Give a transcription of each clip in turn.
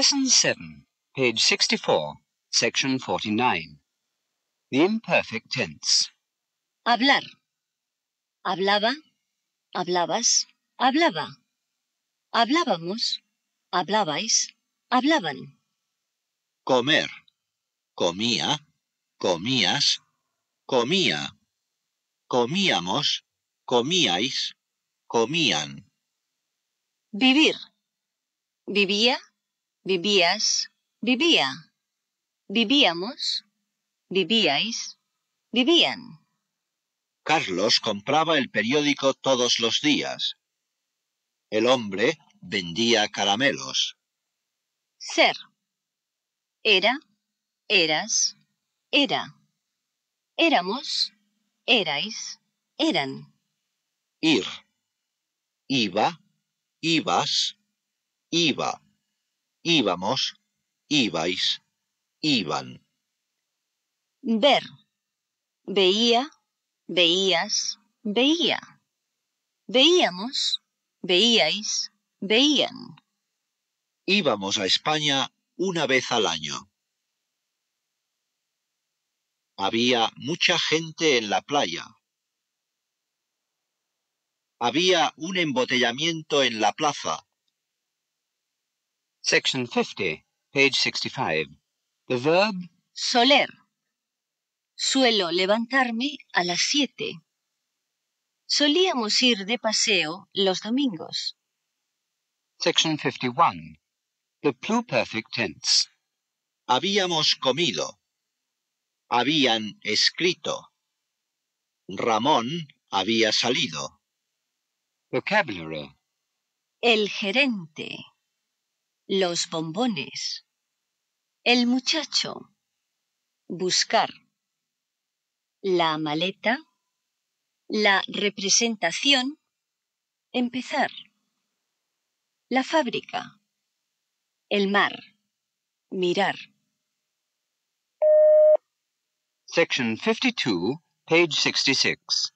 Lesson 7, page 64, section 49. The imperfect tense. Hablar. Hablaba, hablabas, hablaba. Hablábamos, hablabais, hablaban. Comer. Comía, comías, comía. Comíamos, comíais, comían. Vivir. Vivía, vivías, vivía, vivíamos, vivíais, vivían. Carlos compraba el periódico todos los días. El hombre vendía caramelos. Ser. Era, eras, era. Éramos, erais, eran. Ir. Iba, ibas, iba íbamos, ibais, iban. Ver. Veía, veías, veía. Veíamos, veíais, veían. Íbamos a España una vez al año. Había mucha gente en la playa. Había un embotellamiento en la plaza Section 50, page 65. The verb soler. Suelo levantarme a las 7. Solíamos ir de paseo los domingos. Section 51. The pluperfect tense. Habíamos comido. Habían escrito. Ramón había salido. Vocabulary. El gerente. Los bombones. El muchacho. Buscar. La maleta. La representación. Empezar. La fábrica. El mar. Mirar. Section 52, page 66.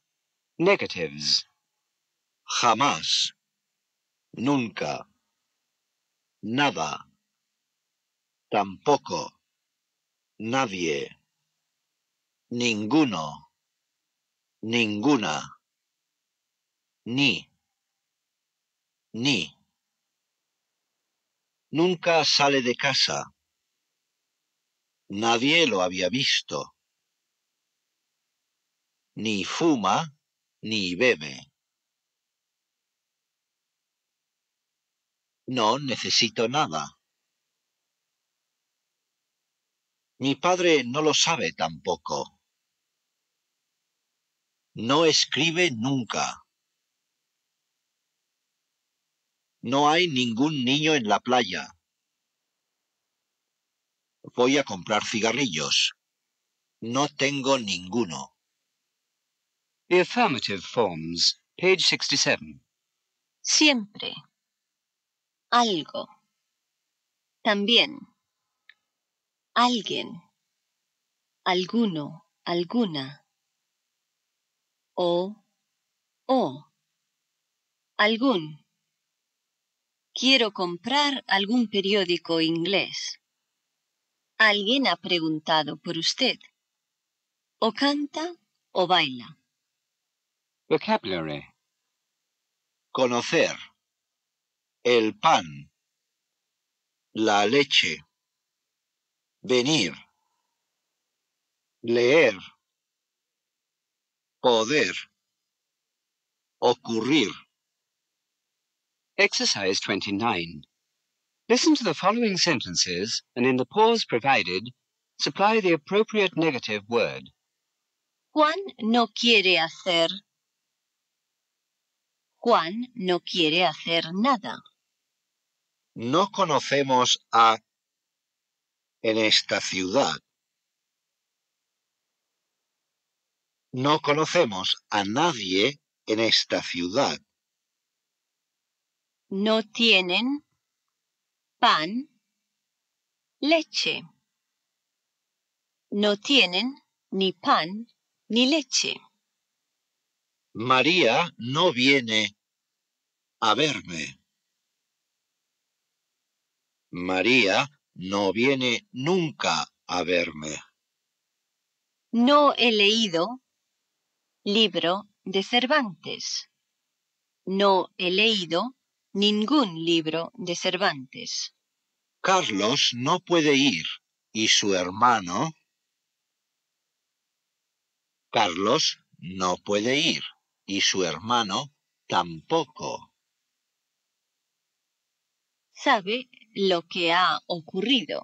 Negatives. Jamás. Nunca nada, tampoco, nadie, ninguno, ninguna, ni, ni. Nunca sale de casa. Nadie lo había visto. Ni fuma, ni bebe No necesito nada. Mi padre no lo sabe tampoco. No escribe nunca. No hay ningún niño en la playa. Voy a comprar cigarrillos. No tengo ninguno. The affirmative forms, page 67. Siempre algo, también, alguien, alguno, alguna, o, o, algún. Quiero comprar algún periódico inglés. Alguien ha preguntado por usted. O canta o baila. Vocabulary. Conocer. el pan, la leche, venir, leer, poder, ocurrir. Exercise 29. Listen to the following sentences and in the pause provided, supply the appropriate negative word. Juan no quiere hacer. Juan no quiere hacer nada. no conocemos a en esta ciudad. No conocemos a nadie en esta ciudad. No tienen pan, leche. No tienen ni pan ni leche. María no viene a verme. María no viene nunca a verme. No he leído libro de Cervantes. No he leído ningún libro de Cervantes. Carlos no puede ir y su hermano. Carlos no puede ir y su hermano tampoco. Sabe lo que ha ocurrido.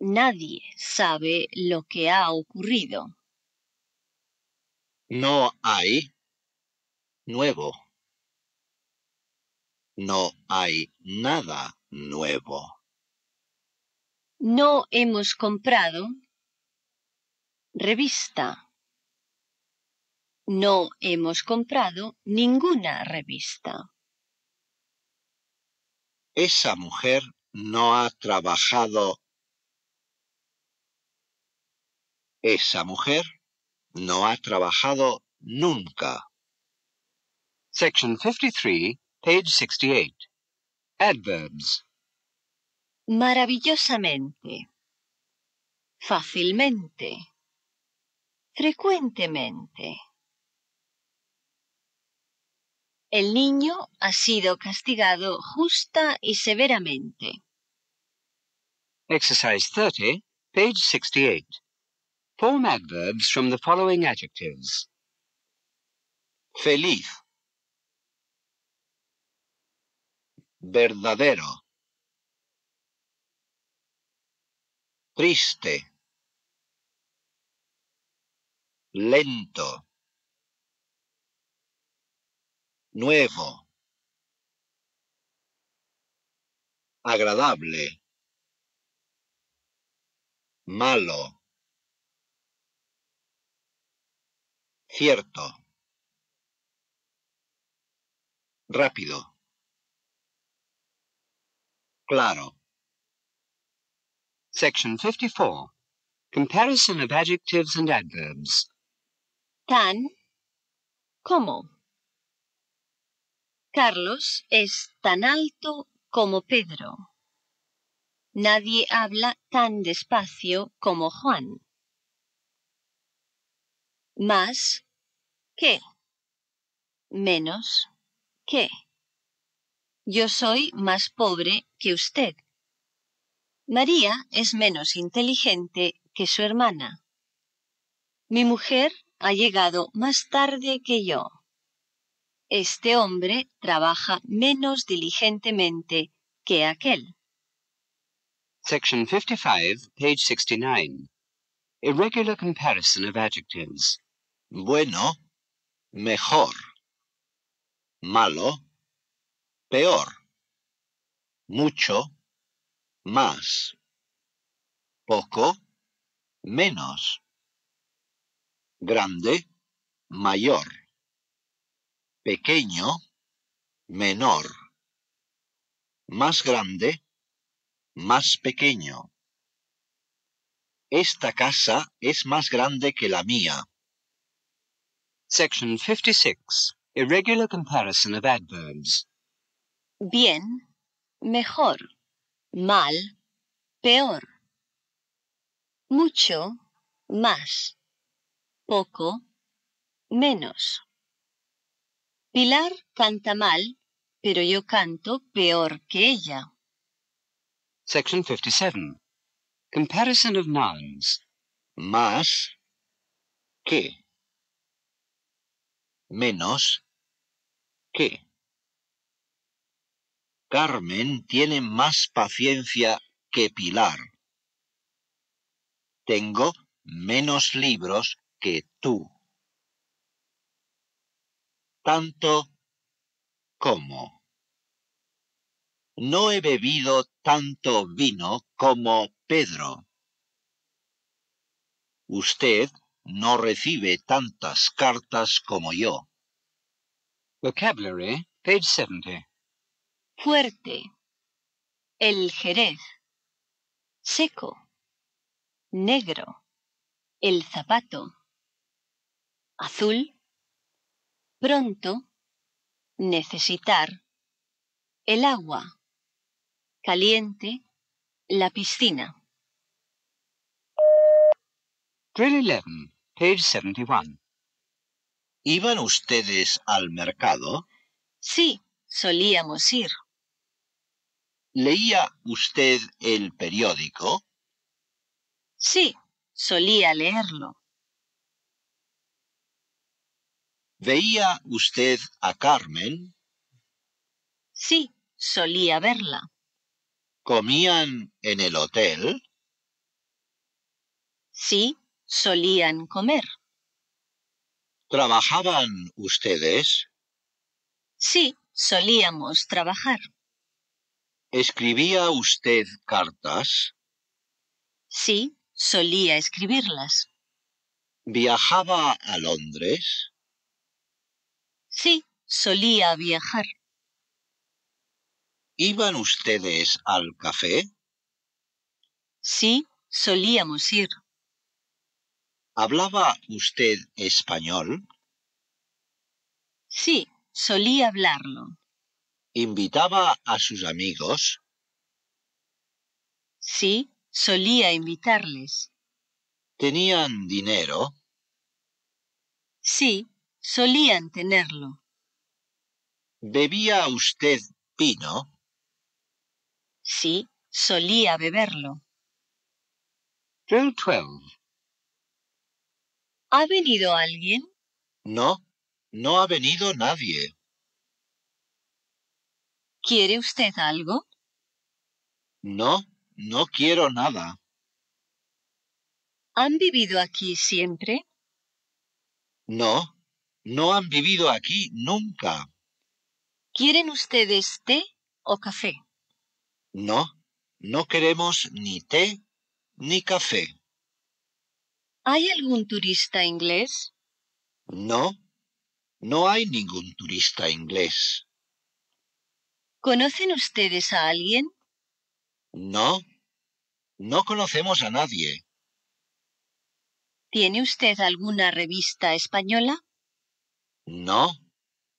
Nadie sabe lo que ha ocurrido. No hay nuevo. No hay nada nuevo. No hemos comprado revista. No hemos comprado ninguna revista esa mujer no ha trabajado. Esa mujer no ha trabajado nunca. Section 53, page 68. Adverbs. Maravillosamente. Fácilmente. Frecuentemente. El niño ha sido castigado justa y severamente. Exercise 30, page 68. Form adverbs from the following adjectives. Feliz. Verdadero. Triste. Lento. nuevo, agradable, malo, cierto, rápido, claro. Section 54. Comparison of adjectives and adverbs. Tan, como. Carlos es tan alto como Pedro. Nadie habla tan despacio como Juan. Más que. Menos que. Yo soy más pobre que usted. María es menos inteligente que su hermana. Mi mujer ha llegado más tarde que yo este hombre trabaja menos diligentemente que aquel. Section 55, page 69. Irregular comparison of adjectives. Bueno, mejor. Malo, peor. Mucho, más. Poco, menos. Grande, mayor pequeño, menor, más grande, más pequeño. Esta casa es más grande que la mía. Section 56. Irregular comparison of adverbs. Bien, mejor, mal, peor. Mucho, más. Poco, menos. Pilar canta mal, pero yo canto peor que ella. Section 57. Comparison of nouns. Más que. Menos que. Carmen tiene más paciencia que Pilar. Tengo menos libros que tú tanto como. No he bebido tanto vino como Pedro. Usted no recibe tantas cartas como yo. Vocabulary, page 70. Fuerte. El jerez. Seco. Negro. El zapato. Azul pronto necesitar el agua caliente, la piscina. page 71. ¿Iban ustedes al mercado? Sí, solíamos ir. ¿Leía usted el periódico? Sí, solía leerlo. ¿Veía usted a Carmen? Sí, solía verla. ¿Comían en el hotel? Sí, solían comer. ¿Trabajaban ustedes? Sí, solíamos trabajar. ¿Escribía usted cartas? Sí, solía escribirlas. ¿Viajaba a Londres? Sí, solía viajar. ¿Iban ustedes al café? Sí, solíamos ir. ¿Hablaba usted español? Sí, solía hablarlo. ¿Invitaba a sus amigos? Sí, solía invitarles. ¿Tenían dinero? Sí, Solían tenerlo. ¿Bebía usted vino? Sí, solía beberlo. 12. ¿Ha venido alguien? No, no ha venido nadie. ¿Quiere usted algo? No, no quiero nada. ¿Han vivido aquí siempre? No, no han vivido aquí nunca. ¿Quieren ustedes té o café? No, no queremos ni té ni café. ¿Hay algún turista inglés? No, no hay ningún turista inglés. ¿Conocen ustedes a alguien? No, no conocemos a nadie. ¿Tiene usted alguna revista española? No,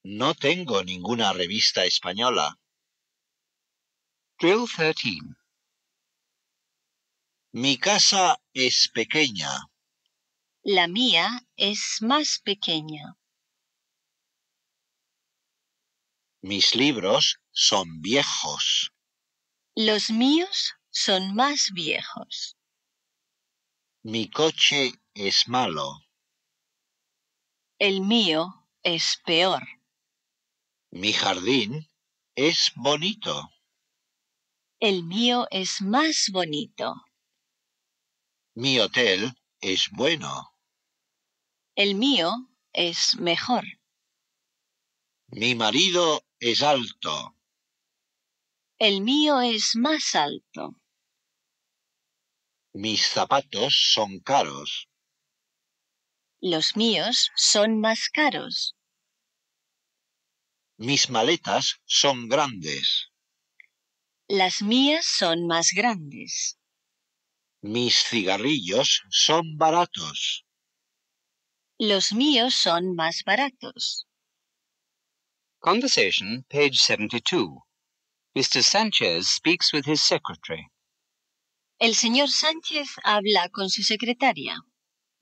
no tengo ninguna revista española. 13. Mi casa es pequeña. La mía es más pequeña. Mis libros son viejos. Los míos son más viejos. Mi coche es malo. El mío es peor. Mi jardín es bonito. El mío es más bonito. Mi hotel es bueno. El mío es mejor. Mi marido es alto. El mío es más alto. Mis zapatos son caros. Los míos son más caros. Mis maletas son grandes. Las mías son más grandes. Mis cigarrillos son baratos. Los míos son más baratos. Conversation, page 72. Mr. Sanchez speaks with his secretary. El señor Sánchez habla con su secretaria.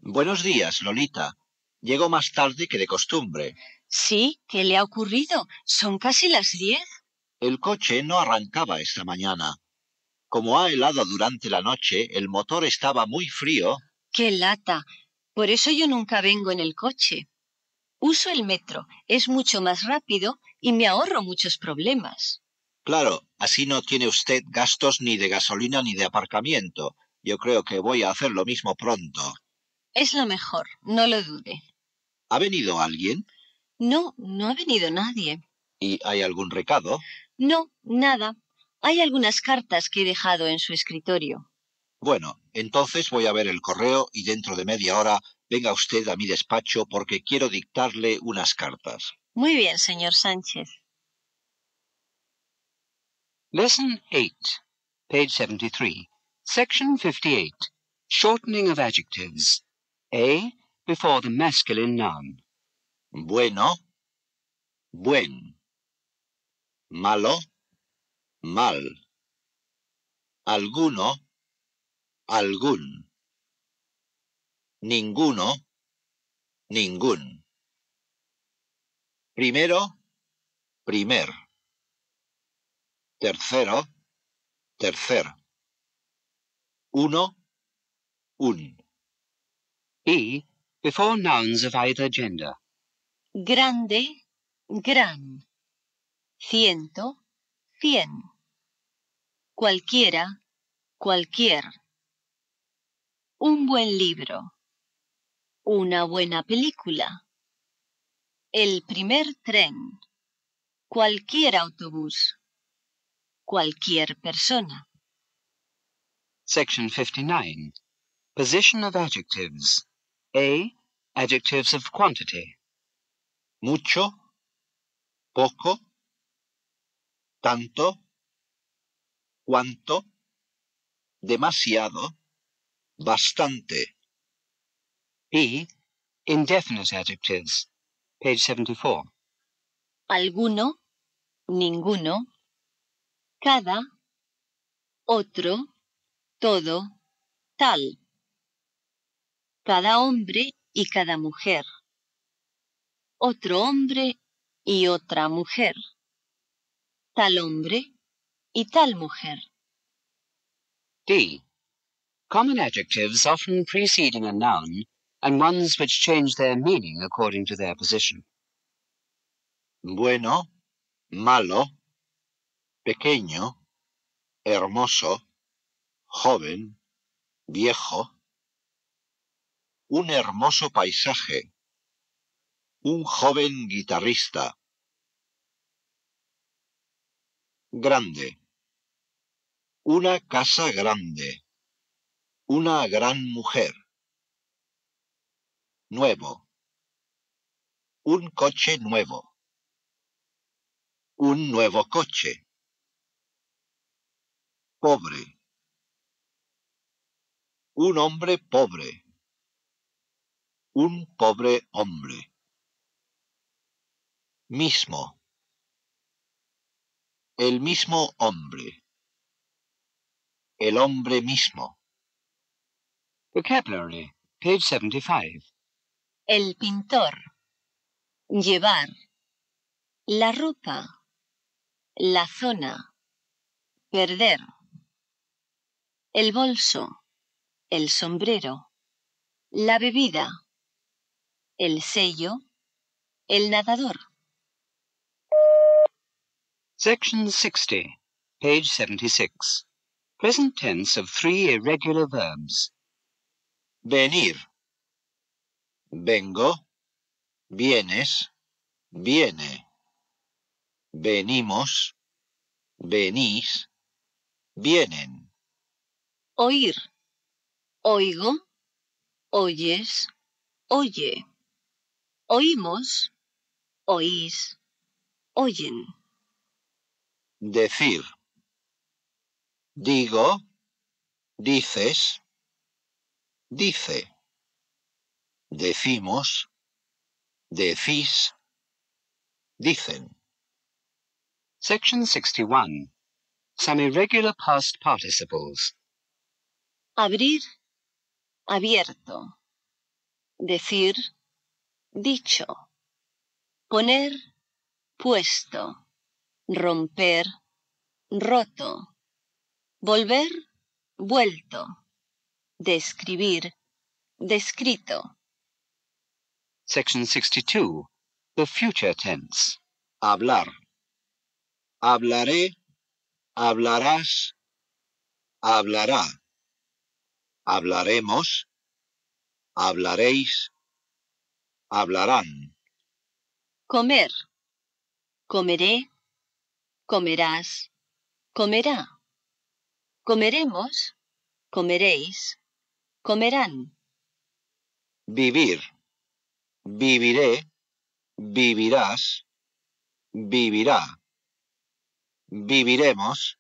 Buenos días, Lolita. Llego más tarde que de costumbre. Sí, ¿qué le ha ocurrido? Son casi las diez. El coche no arrancaba esta mañana. Como ha helado durante la noche, el motor estaba muy frío. ¡Qué lata! Por eso yo nunca vengo en el coche. Uso el metro, es mucho más rápido y me ahorro muchos problemas. Claro, así no tiene usted gastos ni de gasolina ni de aparcamiento. Yo creo que voy a hacer lo mismo pronto. Es lo mejor, no lo dude. ¿Ha venido alguien? No, no ha venido nadie. ¿Y hay algún recado? No, nada. Hay algunas cartas que he dejado en su escritorio. Bueno, entonces voy a ver el correo y dentro de media hora venga usted a mi despacho porque quiero dictarle unas cartas. Muy bien, señor Sánchez. Lesson 8, page 73, section 58, shortening of adjectives. A ¿Eh? before the masculine noun. Bueno, buen. Malo, mal. Alguno, algún. Ninguno, ningún. Primero, primer. Tercero, tercer. Uno, un. E. Before nouns of either gender. Grande, gran. Ciento, cien. Cualquiera, cualquier. Un buen libro. Una buena película. El primer tren. Cualquier autobús. Cualquier persona. Section 59. Position of adjectives. A. Adjectives of quantity. Mucho, poco, tanto, Cuanto. demasiado, bastante. B. Indefinite adjectives. Page 74. Alguno, ninguno, cada, otro, todo, tal cada hombre y cada mujer, otro hombre y otra mujer, tal hombre y tal mujer. D. Common adjectives often preceding a noun and ones which change their meaning according to their position. Bueno, malo, pequeño, hermoso, joven, viejo un hermoso paisaje, un joven guitarrista. Grande. Una casa grande. Una gran mujer. Nuevo. Un coche nuevo. Un nuevo coche. Pobre. Un hombre pobre un pobre hombre. Mismo. El mismo hombre. El hombre mismo. Vocabulary, page 75. El pintor. Llevar. La ropa. La zona. Perder. El bolso. El sombrero. La bebida el sello, el nadador. Section 60, page 76. Present tense of three irregular verbs. Venir. Vengo. Vienes. Viene. Venimos. Venís. Vienen. Oír. Oigo. Oyes. Oye. Oímos, oís, oyen. Decir. Digo, dices, dice. Decimos, decís, dicen. Section 61. Some irregular past participles. Abrir, abierto. Decir, dicho, poner, puesto, romper, roto, volver, vuelto, describir, descrito. Section 62. The future tense. Hablar. Hablaré, hablarás, hablará. Hablaremos, hablaréis, hablarán. Comer. Comeré. Comerás. Comerá. Comeremos. Comeréis. Comerán. Vivir. Viviré. Vivirás. Vivirá. Viviremos.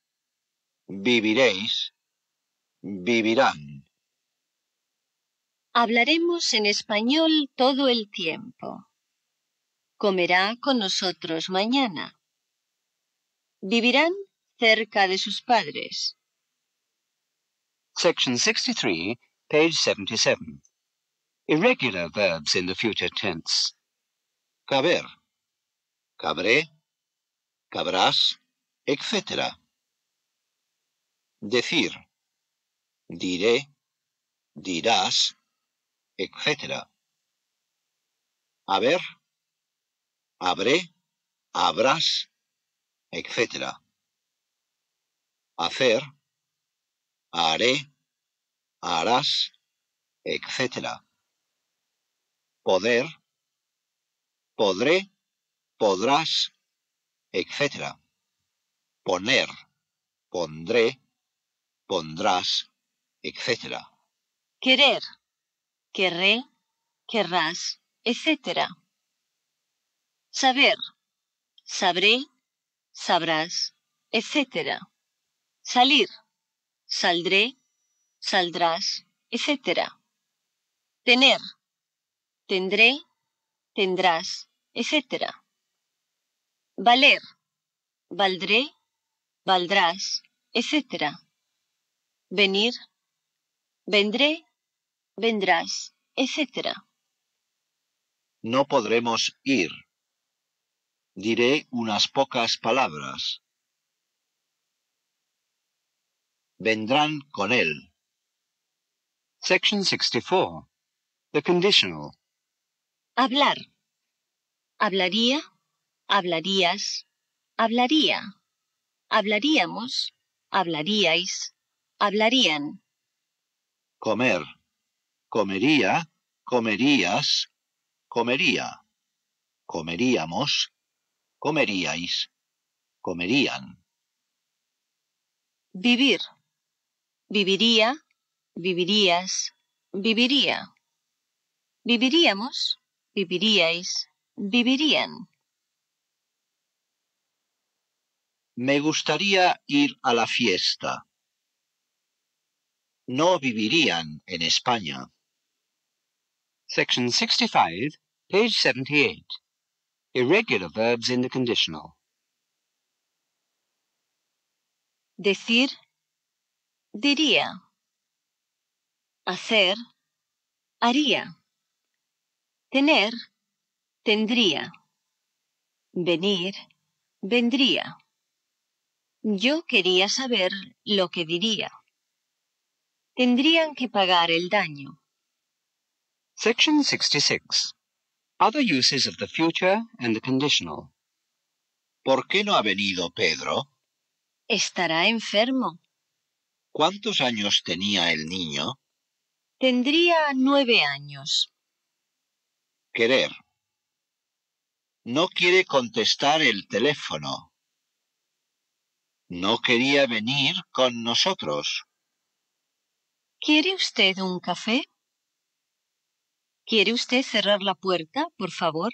Viviréis. Vivirán. Hablaremos en español todo el tiempo. Comerá con nosotros mañana. Vivirán cerca de sus padres. Section 63, page 77. Irregular verbs in the future tense. Caber, cabré, cabrás, etc. Decir, diré, dirás, etcétera, Haber, habré, habrás, etcétera, Hacer, haré, harás, etcétera, Poder, podré, podrás, etcétera, Poner, pondré, pondrás, etcétera, Querer, querré, querrás, etcétera. Saber, sabré, sabrás, etc. Salir, saldré, saldrás, etc. Tener, tendré, tendrás, etc. Valer, valdré, valdrás, etc. Venir, vendré, vendrás, etc. No podremos ir. Diré unas pocas palabras. Vendrán con él. Section 64. The conditional. Hablar. Hablaría, hablarías, hablaría, hablaríamos, hablaríais, hablarían. Comer comería, comerías, comería, comeríamos, comeríais, comerían. Vivir, viviría, vivirías, viviría. Viviríamos, viviríais, vivirían. Me gustaría ir a la fiesta. No vivirían en España. Section 65, page 78. Irregular verbs in the conditional. Decir, diría. Hacer, haría. Tener, tendría. Venir, vendría. Yo quería saber lo que diría. Tendrían que pagar el daño. Section 66. Other uses of the future and the conditional. ¿Por qué no ha venido Pedro? Estará enfermo. ¿Cuántos años tenía el niño? Tendría nueve años. Querer. No quiere contestar el teléfono. No quería venir con nosotros. ¿Quiere usted un café? ¿Quiere usted cerrar la puerta, por favor?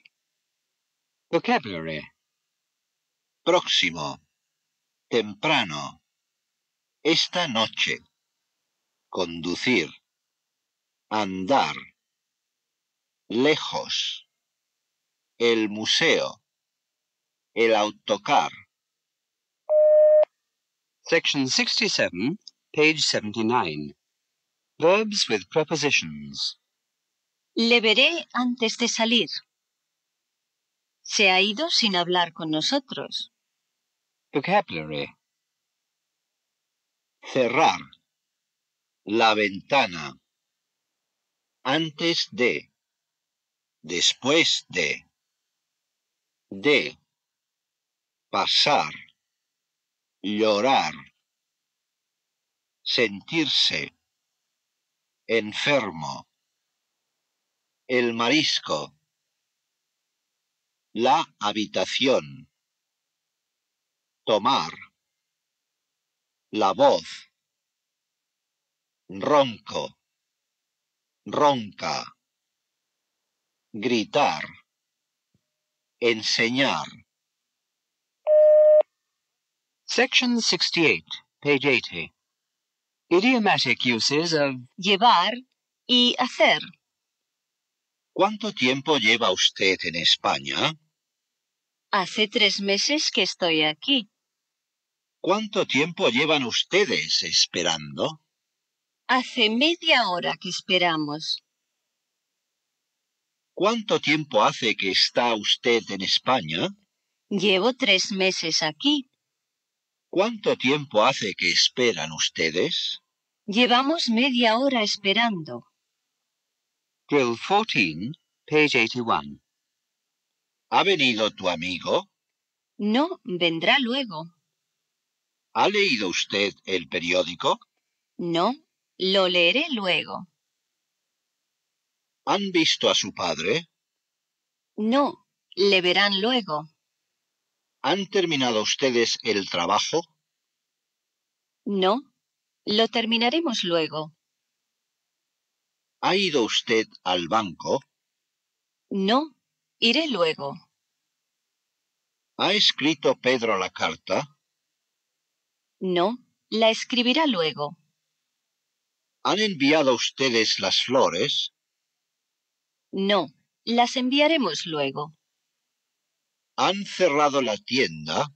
Vocabulary. Próximo. Temprano. Esta noche. Conducir. Andar. Lejos. El museo. El autocar. Section 67, page 79. Verbs with prepositions. Le veré antes de salir. Se ha ido sin hablar con nosotros. Vocabulary. Cerrar. La ventana. Antes de. Después de. De. Pasar. Llorar. Sentirse. Enfermo el marisco, la habitación, tomar, la voz, ronco, ronca, gritar, enseñar. Section 68, page 80. Idiomatic uses of llevar y hacer. ¿Cuánto tiempo lleva usted en España? Hace tres meses que estoy aquí. ¿Cuánto tiempo llevan ustedes esperando? Hace media hora que esperamos. ¿Cuánto tiempo hace que está usted en España? Llevo tres meses aquí. ¿Cuánto tiempo hace que esperan ustedes? Llevamos media hora esperando. 14, page 81. ¿Ha venido tu amigo? No, vendrá luego. ¿Ha leído usted el periódico? No, lo leeré luego. ¿Han visto a su padre? No, le verán luego. ¿Han terminado ustedes el trabajo? No, lo terminaremos luego. ¿Ha ido usted al banco? No, iré luego. ¿Ha escrito Pedro la carta? No, la escribirá luego. ¿Han enviado ustedes las flores? No, las enviaremos luego. ¿Han cerrado la tienda?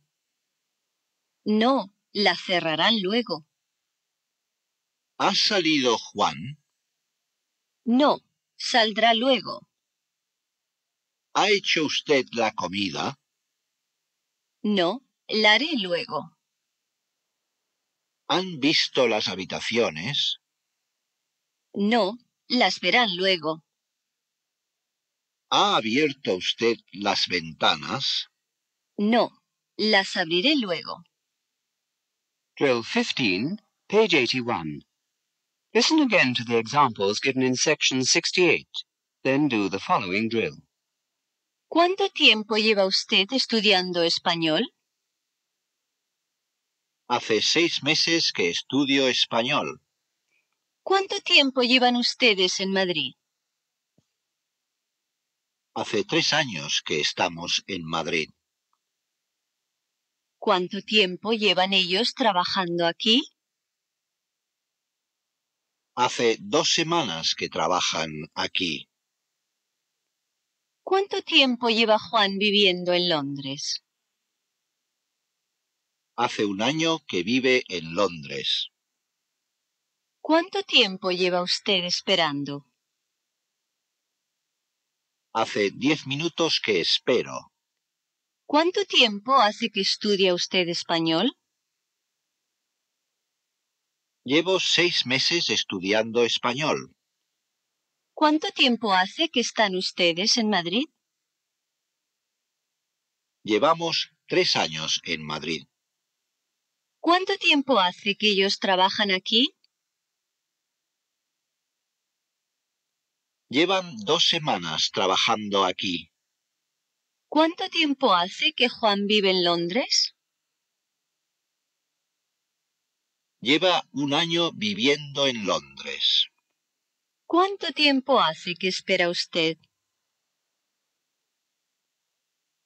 No, la cerrarán luego. ¿Ha salido Juan? No, saldrá luego. ¿Ha hecho usted la comida? No, la haré luego. ¿Han visto las habitaciones? No, las verán luego. ¿Ha abierto usted las ventanas? No, las abriré luego. 81. Listen again to the examples given in section 68, then do the following drill. ¿Cuánto tiempo lleva usted estudiando español? Hace seis meses que estudio español. ¿Cuánto tiempo llevan ustedes en Madrid? Hace tres años que estamos en Madrid. ¿Cuánto tiempo llevan ellos trabajando aquí? Hace dos semanas que trabajan aquí. ¿Cuánto tiempo lleva Juan viviendo en Londres? Hace un año que vive en Londres. ¿Cuánto tiempo lleva usted esperando? Hace diez minutos que espero. ¿Cuánto tiempo hace que estudia usted español? Llevo seis meses estudiando español. ¿Cuánto tiempo hace que están ustedes en Madrid? Llevamos tres años en Madrid. ¿Cuánto tiempo hace que ellos trabajan aquí? Llevan dos semanas trabajando aquí. ¿Cuánto tiempo hace que Juan vive en Londres? Lleva un año viviendo en Londres. ¿Cuánto tiempo hace que espera usted?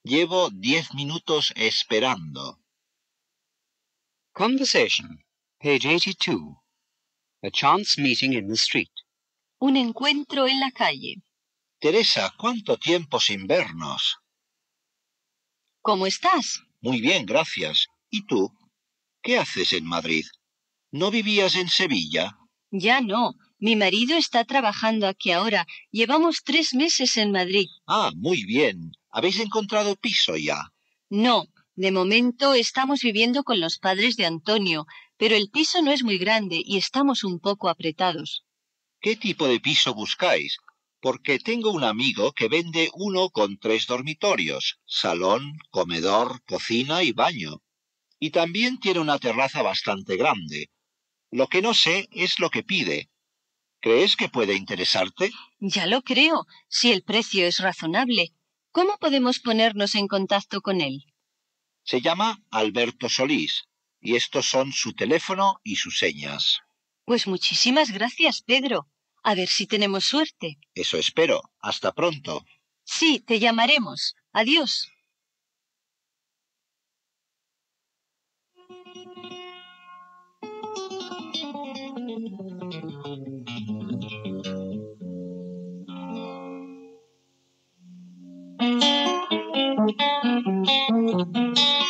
Llevo diez minutos esperando. Conversation, page 82. A chance meeting in the street. Un encuentro en la calle. Teresa, ¿cuánto tiempo sin vernos? ¿Cómo estás? Muy bien, gracias. ¿Y tú? ¿Qué haces en Madrid? ¿No vivías en Sevilla? Ya no. Mi marido está trabajando aquí ahora. Llevamos tres meses en Madrid. Ah, muy bien. ¿Habéis encontrado piso ya? No. De momento estamos viviendo con los padres de Antonio, pero el piso no es muy grande y estamos un poco apretados. ¿Qué tipo de piso buscáis? Porque tengo un amigo que vende uno con tres dormitorios, salón, comedor, cocina y baño. Y también tiene una terraza bastante grande, lo que no sé es lo que pide. ¿Crees que puede interesarte? Ya lo creo, si el precio es razonable. ¿Cómo podemos ponernos en contacto con él? Se llama Alberto Solís, y estos son su teléfono y sus señas. Pues muchísimas gracias, Pedro. A ver si tenemos suerte. Eso espero. Hasta pronto. Sí, te llamaremos. Adiós. Thank you.